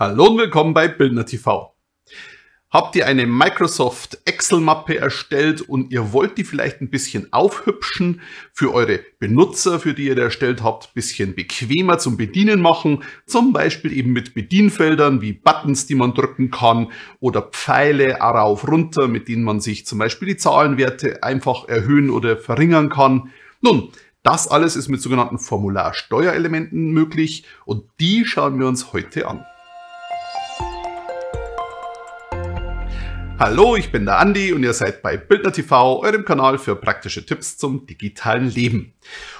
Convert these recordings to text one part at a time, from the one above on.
Hallo und willkommen bei Bildner TV. Habt ihr eine Microsoft Excel-Mappe erstellt und ihr wollt die vielleicht ein bisschen aufhübschen, für eure Benutzer, für die ihr erstellt habt, ein bisschen bequemer zum Bedienen machen, zum Beispiel eben mit Bedienfeldern wie Buttons, die man drücken kann oder Pfeile rauf runter, mit denen man sich zum Beispiel die Zahlenwerte einfach erhöhen oder verringern kann. Nun, das alles ist mit sogenannten Formularsteuerelementen möglich und die schauen wir uns heute an. Hallo, ich bin der Andi und ihr seid bei Bildner TV, eurem Kanal für praktische Tipps zum digitalen Leben.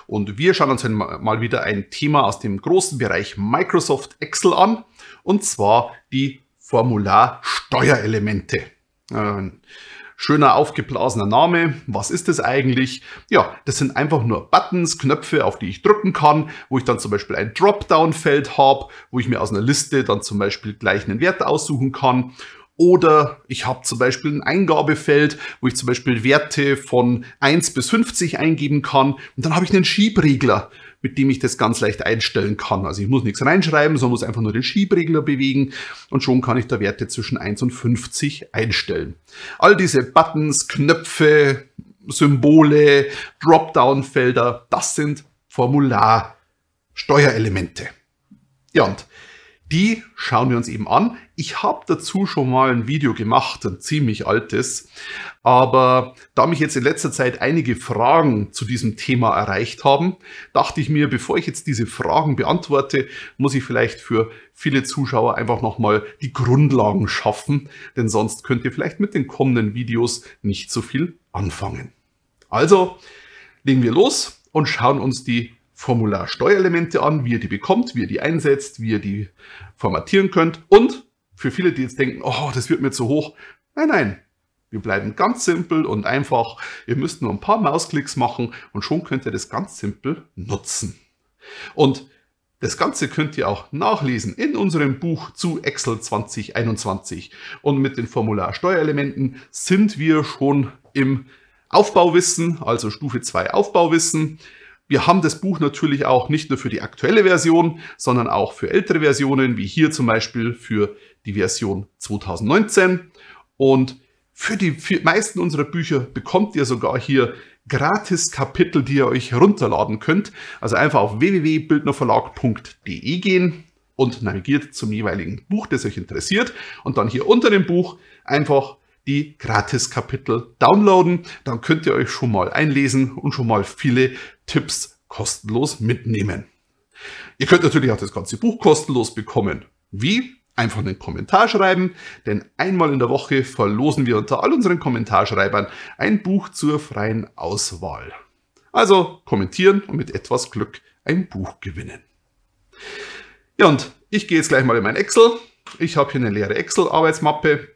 Und wir schauen uns mal wieder ein Thema aus dem großen Bereich Microsoft Excel an, und zwar die Formularsteuerelemente. Ähm, schöner aufgeblasener Name. Was ist das eigentlich? Ja, das sind einfach nur Buttons, Knöpfe, auf die ich drücken kann, wo ich dann zum Beispiel ein Dropdown-Feld habe, wo ich mir aus einer Liste dann zum Beispiel gleich einen Wert aussuchen kann oder ich habe zum Beispiel ein Eingabefeld, wo ich zum Beispiel Werte von 1 bis 50 eingeben kann. Und dann habe ich einen Schiebregler, mit dem ich das ganz leicht einstellen kann. Also ich muss nichts reinschreiben, sondern muss einfach nur den Schiebregler bewegen. Und schon kann ich da Werte zwischen 1 und 50 einstellen. All diese Buttons, Knöpfe, Symbole, Dropdown-Felder, das sind Formular-Steuerelemente. Ja, und die schauen wir uns eben an. Ich habe dazu schon mal ein Video gemacht, ein ziemlich altes, aber da mich jetzt in letzter Zeit einige Fragen zu diesem Thema erreicht haben, dachte ich mir, bevor ich jetzt diese Fragen beantworte, muss ich vielleicht für viele Zuschauer einfach nochmal die Grundlagen schaffen, denn sonst könnt ihr vielleicht mit den kommenden Videos nicht so viel anfangen. Also legen wir los und schauen uns die Formular Steuerelemente an, wie ihr die bekommt, wie ihr die einsetzt, wie ihr die formatieren könnt. Und für viele, die jetzt denken, oh, das wird mir zu hoch. Nein, nein. Wir bleiben ganz simpel und einfach. Ihr müsst nur ein paar Mausklicks machen und schon könnt ihr das ganz simpel nutzen. Und das Ganze könnt ihr auch nachlesen in unserem Buch zu Excel 2021. Und mit den Formular Steuerelementen sind wir schon im Aufbauwissen, also Stufe 2 Aufbauwissen. Wir haben das Buch natürlich auch nicht nur für die aktuelle Version, sondern auch für ältere Versionen, wie hier zum Beispiel für die Version 2019. Und für die meisten unserer Bücher bekommt ihr sogar hier gratis Kapitel, die ihr euch herunterladen könnt. Also einfach auf www.bildnerverlag.de gehen und navigiert zum jeweiligen Buch, das euch interessiert. Und dann hier unter dem Buch einfach die Gratis-Kapitel downloaden. Dann könnt ihr euch schon mal einlesen und schon mal viele Tipps kostenlos mitnehmen. Ihr könnt natürlich auch das ganze Buch kostenlos bekommen. Wie? Einfach einen Kommentar schreiben, denn einmal in der Woche verlosen wir unter all unseren Kommentarschreibern ein Buch zur freien Auswahl. Also kommentieren und mit etwas Glück ein Buch gewinnen. Ja, und ich gehe jetzt gleich mal in mein Excel. Ich habe hier eine leere Excel-Arbeitsmappe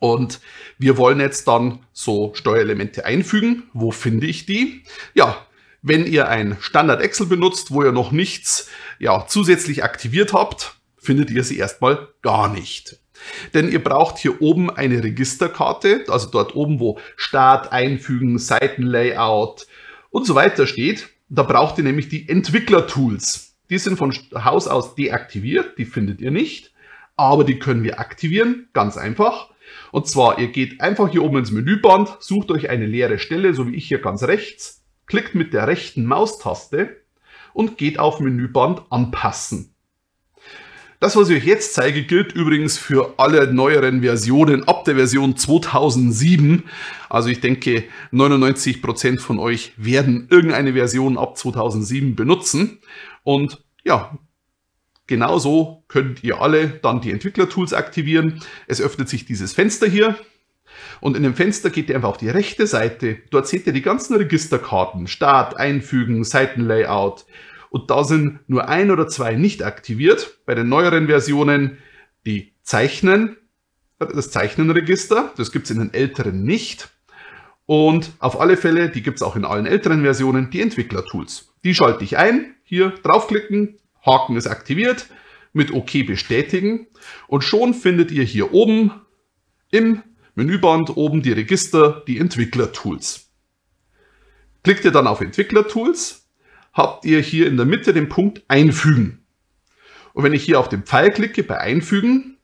und wir wollen jetzt dann so Steuerelemente einfügen. Wo finde ich die? Ja, wenn ihr ein Standard Excel benutzt, wo ihr noch nichts ja, zusätzlich aktiviert habt, findet ihr sie erstmal gar nicht. Denn ihr braucht hier oben eine Registerkarte, also dort oben, wo Start, Einfügen, Seitenlayout und so weiter steht. Da braucht ihr nämlich die Entwickler-Tools. Die sind von Haus aus deaktiviert, die findet ihr nicht, aber die können wir aktivieren, ganz einfach. Und zwar, ihr geht einfach hier oben ins Menüband, sucht euch eine leere Stelle, so wie ich hier ganz rechts, klickt mit der rechten Maustaste und geht auf Menüband Anpassen. Das, was ich euch jetzt zeige, gilt übrigens für alle neueren Versionen ab der Version 2007. Also ich denke, 99% von euch werden irgendeine Version ab 2007 benutzen. Und ja, Genauso könnt ihr alle dann die Entwickler-Tools aktivieren. Es öffnet sich dieses Fenster hier. Und in dem Fenster geht ihr einfach auf die rechte Seite. Dort seht ihr die ganzen Registerkarten. Start, Einfügen, Seitenlayout. Und da sind nur ein oder zwei nicht aktiviert. Bei den neueren Versionen die Zeichnen, das Zeichnenregister. Das gibt es in den älteren nicht. Und auf alle Fälle, die gibt es auch in allen älteren Versionen, die Entwickler-Tools. Die schalte ich ein. Hier draufklicken, Haken ist aktiviert, mit OK bestätigen und schon findet ihr hier oben im Menüband oben die Register, die Entwickler-Tools. Klickt ihr dann auf Entwickler-Tools, habt ihr hier in der Mitte den Punkt Einfügen. Und wenn ich hier auf den Pfeil klicke bei Einfügen,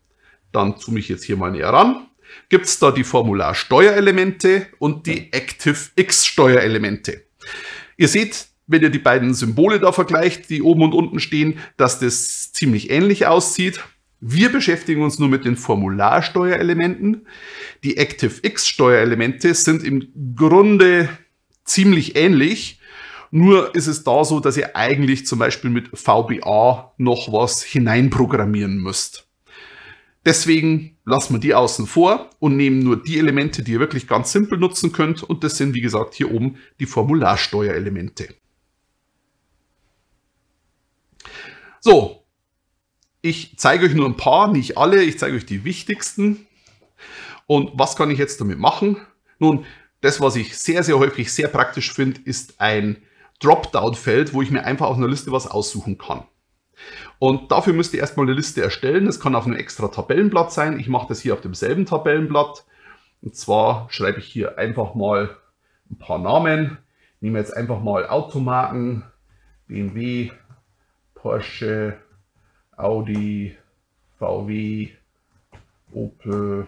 dann zoome ich jetzt hier mal näher ran, gibt es da die Formular Steuerelemente und die ActiveX Steuerelemente. Ihr seht, wenn ihr die beiden Symbole da vergleicht, die oben und unten stehen, dass das ziemlich ähnlich aussieht. Wir beschäftigen uns nur mit den Formularsteuerelementen. Die ActiveX-Steuerelemente sind im Grunde ziemlich ähnlich. Nur ist es da so, dass ihr eigentlich zum Beispiel mit VBA noch was hineinprogrammieren müsst. Deswegen lassen wir die außen vor und nehmen nur die Elemente, die ihr wirklich ganz simpel nutzen könnt. Und das sind, wie gesagt, hier oben die Formularsteuerelemente. So, ich zeige euch nur ein paar, nicht alle. Ich zeige euch die wichtigsten. Und was kann ich jetzt damit machen? Nun, das, was ich sehr, sehr häufig sehr praktisch finde, ist ein Dropdown-Feld, wo ich mir einfach aus einer Liste was aussuchen kann. Und dafür müsst ihr erstmal eine Liste erstellen. Das kann auf einem extra Tabellenblatt sein. Ich mache das hier auf demselben Tabellenblatt. Und zwar schreibe ich hier einfach mal ein paar Namen. Nehmen wir jetzt einfach mal Automarken, BMW, Porsche, Audi, VW, Opel,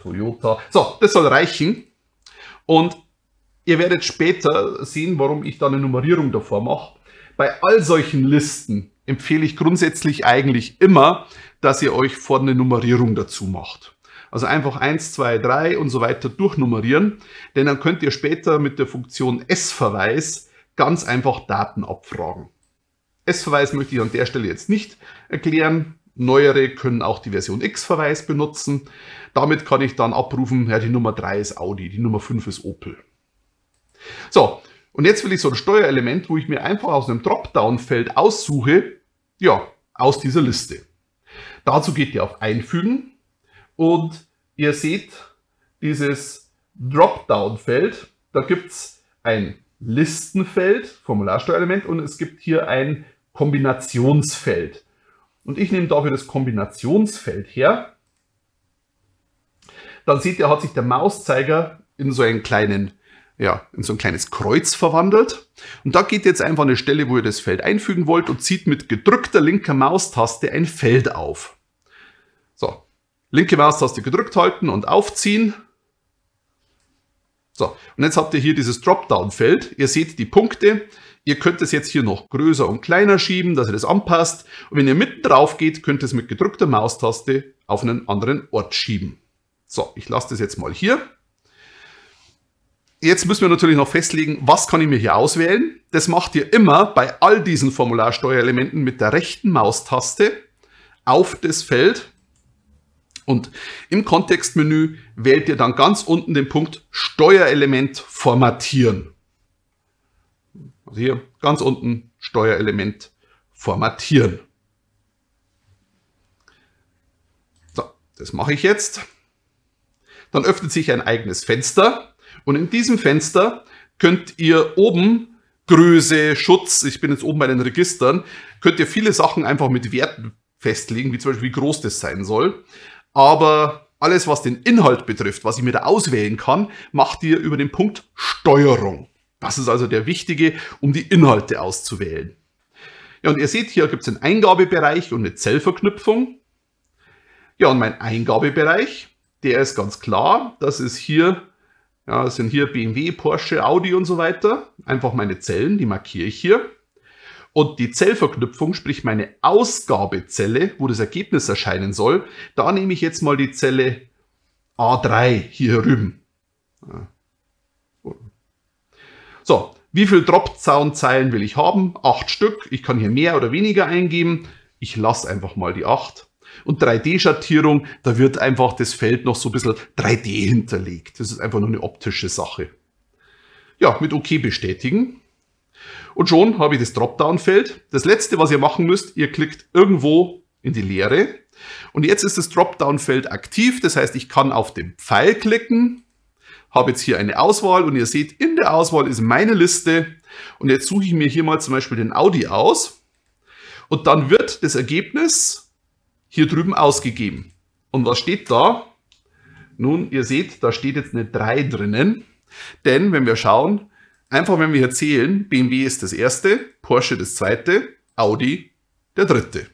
Toyota. So, das soll reichen. Und ihr werdet später sehen, warum ich da eine Nummerierung davor mache. Bei all solchen Listen empfehle ich grundsätzlich eigentlich immer, dass ihr euch vorne eine Nummerierung dazu macht. Also einfach 1, 2, 3 und so weiter durchnummerieren, denn dann könnt ihr später mit der Funktion S-Verweis ganz einfach Daten abfragen. S-Verweis möchte ich an der Stelle jetzt nicht erklären. Neuere können auch die Version X-Verweis benutzen. Damit kann ich dann abrufen, ja, die Nummer 3 ist Audi, die Nummer 5 ist Opel. So, und jetzt will ich so ein Steuerelement, wo ich mir einfach aus einem Dropdown-Feld aussuche, ja, aus dieser Liste. Dazu geht ihr auf Einfügen und ihr seht dieses Dropdown-Feld. Da gibt es ein Listenfeld, Formularsteuerelement und es gibt hier ein Kombinationsfeld. Und ich nehme dafür das Kombinationsfeld her. Dann seht ihr, hat sich der Mauszeiger in so einen kleinen ja, in so ein kleines Kreuz verwandelt. Und da geht jetzt einfach eine Stelle, wo ihr das Feld einfügen wollt und zieht mit gedrückter linker Maustaste ein Feld auf. So, linke Maustaste gedrückt halten und aufziehen. So, und jetzt habt ihr hier dieses Dropdown-Feld. Ihr seht die Punkte, ihr könnt es jetzt hier noch größer und kleiner schieben, dass ihr das anpasst. Und wenn ihr mitten drauf geht, könnt ihr es mit gedrückter Maustaste auf einen anderen Ort schieben. So, ich lasse das jetzt mal hier. Jetzt müssen wir natürlich noch festlegen, was kann ich mir hier auswählen. Das macht ihr immer bei all diesen Formularsteuerelementen mit der rechten Maustaste auf das Feld. Und im Kontextmenü wählt ihr dann ganz unten den Punkt Steuerelement formatieren. Also hier ganz unten Steuerelement formatieren. So, das mache ich jetzt. Dann öffnet sich ein eigenes Fenster und in diesem Fenster könnt ihr oben Größe, Schutz, ich bin jetzt oben bei den Registern, könnt ihr viele Sachen einfach mit Werten festlegen, wie zum Beispiel wie groß das sein soll. Aber alles, was den Inhalt betrifft, was ich mir da auswählen kann, macht ihr über den Punkt Steuerung. Das ist also der wichtige, um die Inhalte auszuwählen. Ja, und ihr seht, hier gibt es einen Eingabebereich und eine Zellverknüpfung. Ja, und mein Eingabebereich, der ist ganz klar. Das ist hier, ja, sind hier BMW, Porsche, Audi und so weiter. Einfach meine Zellen, die markiere ich hier. Und die Zellverknüpfung, sprich meine Ausgabezelle, wo das Ergebnis erscheinen soll, da nehme ich jetzt mal die Zelle A3 hier drüben. Ja, so, wie viel dropdown zeilen will ich haben? Acht Stück. Ich kann hier mehr oder weniger eingeben. Ich lasse einfach mal die acht. Und 3D-Schattierung, da wird einfach das Feld noch so ein bisschen 3D hinterlegt. Das ist einfach nur eine optische Sache. Ja, mit OK bestätigen. Und schon habe ich das Dropdown-Feld. Das letzte, was ihr machen müsst, ihr klickt irgendwo in die Leere. Und jetzt ist das Dropdown-Feld aktiv. Das heißt, ich kann auf den Pfeil klicken habe jetzt hier eine Auswahl und ihr seht, in der Auswahl ist meine Liste und jetzt suche ich mir hier mal zum Beispiel den Audi aus und dann wird das Ergebnis hier drüben ausgegeben. Und was steht da? Nun, ihr seht, da steht jetzt eine 3 drinnen, denn wenn wir schauen, einfach wenn wir hier zählen, BMW ist das erste, Porsche das zweite, Audi der dritte.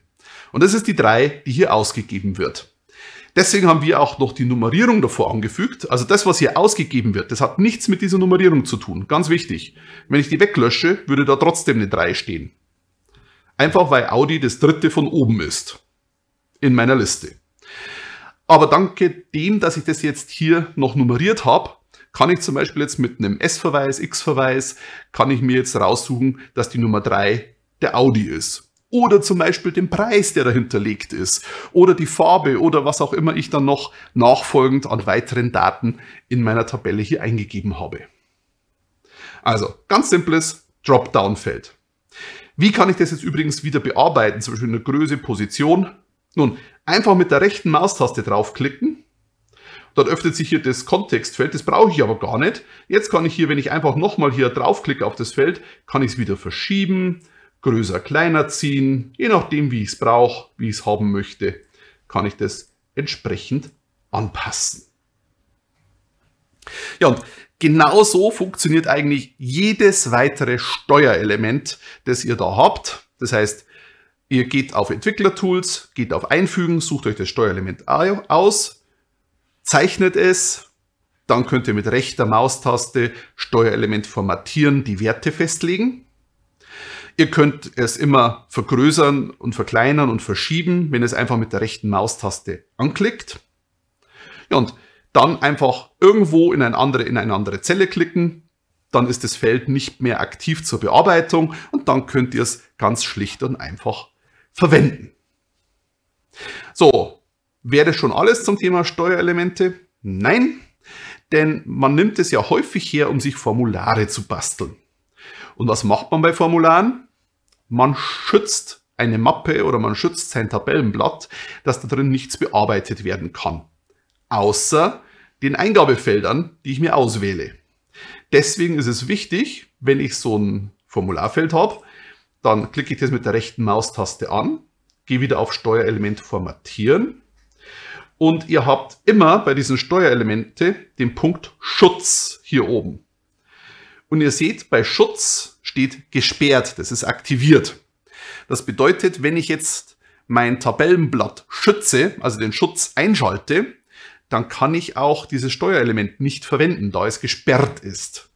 Und das ist die 3, die hier ausgegeben wird. Deswegen haben wir auch noch die Nummerierung davor angefügt. Also das, was hier ausgegeben wird, das hat nichts mit dieser Nummerierung zu tun. Ganz wichtig. Wenn ich die weglösche, würde da trotzdem eine 3 stehen. Einfach weil Audi das dritte von oben ist. In meiner Liste. Aber danke dem, dass ich das jetzt hier noch nummeriert habe, kann ich zum Beispiel jetzt mit einem S-Verweis, X-Verweis, kann ich mir jetzt raussuchen, dass die Nummer 3 der Audi ist oder zum Beispiel den Preis, der dahinter liegt ist oder die Farbe oder was auch immer ich dann noch nachfolgend an weiteren Daten in meiner Tabelle hier eingegeben habe. Also ganz simples Dropdown-Feld. Wie kann ich das jetzt übrigens wieder bearbeiten, zum Beispiel eine Größe, Position? Nun, einfach mit der rechten Maustaste draufklicken. Dort öffnet sich hier das Kontextfeld, das brauche ich aber gar nicht. Jetzt kann ich hier, wenn ich einfach nochmal hier draufklicke auf das Feld, kann ich es wieder verschieben, größer, kleiner ziehen. Je nachdem, wie ich es brauche, wie ich es haben möchte, kann ich das entsprechend anpassen. Ja, und genauso funktioniert eigentlich jedes weitere Steuerelement, das ihr da habt. Das heißt, ihr geht auf Entwicklertools, geht auf Einfügen, sucht euch das Steuerelement aus, zeichnet es, dann könnt ihr mit rechter Maustaste Steuerelement formatieren, die Werte festlegen. Ihr könnt es immer vergrößern und verkleinern und verschieben, wenn ihr es einfach mit der rechten Maustaste anklickt. Ja, und dann einfach irgendwo in, ein andere, in eine andere Zelle klicken. Dann ist das Feld nicht mehr aktiv zur Bearbeitung und dann könnt ihr es ganz schlicht und einfach verwenden. So, wäre das schon alles zum Thema Steuerelemente? Nein, denn man nimmt es ja häufig her, um sich Formulare zu basteln. Und was macht man bei Formularen? Man schützt eine Mappe oder man schützt sein Tabellenblatt, dass da drin nichts bearbeitet werden kann. Außer den Eingabefeldern, die ich mir auswähle. Deswegen ist es wichtig, wenn ich so ein Formularfeld habe, dann klicke ich das mit der rechten Maustaste an, gehe wieder auf Steuerelement formatieren und ihr habt immer bei diesen Steuerelemente den Punkt Schutz hier oben. Und ihr seht, bei Schutz steht gesperrt, das ist aktiviert. Das bedeutet, wenn ich jetzt mein Tabellenblatt schütze, also den Schutz einschalte, dann kann ich auch dieses Steuerelement nicht verwenden, da es gesperrt ist.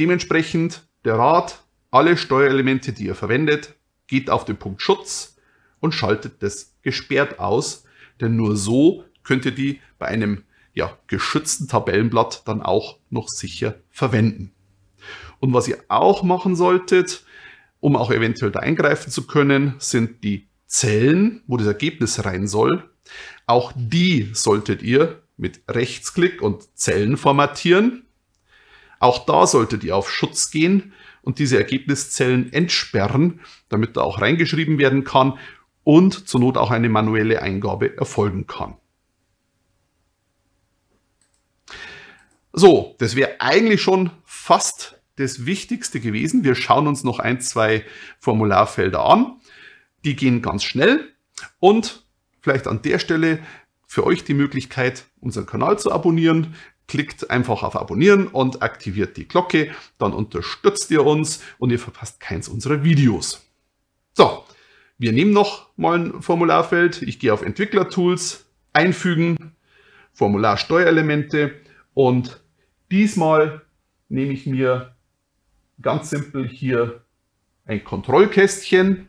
Dementsprechend der Rat, alle Steuerelemente, die ihr verwendet, geht auf den Punkt Schutz und schaltet das gesperrt aus, denn nur so könnt ihr die bei einem ja, geschützten Tabellenblatt dann auch noch sicher verwenden. Und was ihr auch machen solltet, um auch eventuell da eingreifen zu können, sind die Zellen, wo das Ergebnis rein soll. Auch die solltet ihr mit Rechtsklick und Zellen formatieren. Auch da solltet ihr auf Schutz gehen und diese Ergebniszellen entsperren, damit da auch reingeschrieben werden kann und zur Not auch eine manuelle Eingabe erfolgen kann. So, das wäre eigentlich schon fast das Wichtigste gewesen. Wir schauen uns noch ein, zwei Formularfelder an. Die gehen ganz schnell und vielleicht an der Stelle für euch die Möglichkeit, unseren Kanal zu abonnieren. Klickt einfach auf Abonnieren und aktiviert die Glocke. Dann unterstützt ihr uns und ihr verpasst keins unserer Videos. So, wir nehmen noch mal ein Formularfeld. Ich gehe auf Entwicklertools, Einfügen, Formularsteuerelemente und diesmal nehme ich mir ganz simpel hier ein Kontrollkästchen.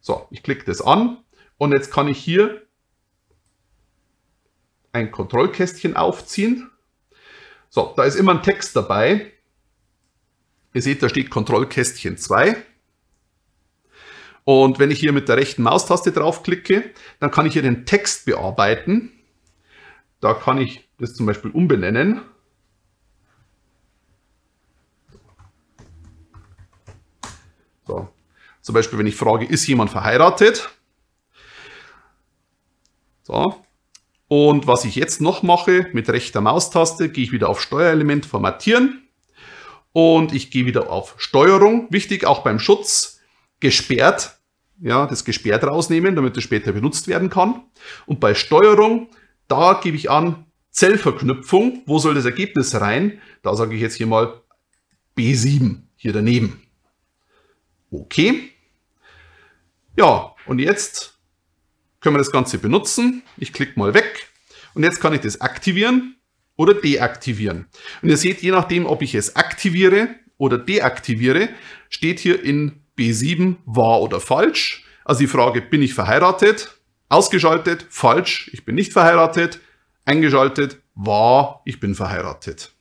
So, ich klicke das an und jetzt kann ich hier ein Kontrollkästchen aufziehen. So, da ist immer ein Text dabei. Ihr seht, da steht Kontrollkästchen 2. Und wenn ich hier mit der rechten Maustaste draufklicke, dann kann ich hier den Text bearbeiten. Da kann ich das zum Beispiel umbenennen. Zum Beispiel, wenn ich frage, ist jemand verheiratet? So. Und was ich jetzt noch mache, mit rechter Maustaste gehe ich wieder auf Steuerelement formatieren und ich gehe wieder auf Steuerung. Wichtig auch beim Schutz, gesperrt, ja, das gesperrt rausnehmen, damit es später benutzt werden kann. Und bei Steuerung, da gebe ich an Zellverknüpfung, wo soll das Ergebnis rein? Da sage ich jetzt hier mal B7 hier daneben. Okay. Ja, und jetzt können wir das Ganze benutzen. Ich klicke mal weg und jetzt kann ich das aktivieren oder deaktivieren. Und ihr seht, je nachdem, ob ich es aktiviere oder deaktiviere, steht hier in B7 wahr oder falsch. Also die Frage, bin ich verheiratet? Ausgeschaltet, falsch, ich bin nicht verheiratet. Eingeschaltet, wahr, ich bin verheiratet.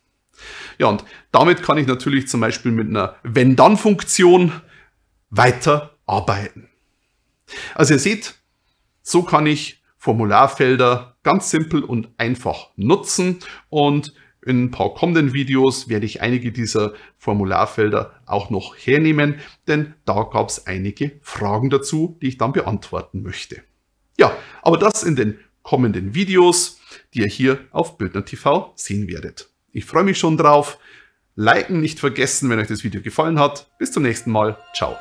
Ja, und damit kann ich natürlich zum Beispiel mit einer Wenn-Dann-Funktion weiter arbeiten. Also ihr seht, so kann ich Formularfelder ganz simpel und einfach nutzen und in ein paar kommenden Videos werde ich einige dieser Formularfelder auch noch hernehmen, denn da gab es einige Fragen dazu, die ich dann beantworten möchte. Ja, aber das in den kommenden Videos, die ihr hier auf Bödner TV sehen werdet. Ich freue mich schon drauf. Liken nicht vergessen, wenn euch das Video gefallen hat. Bis zum nächsten Mal. Ciao.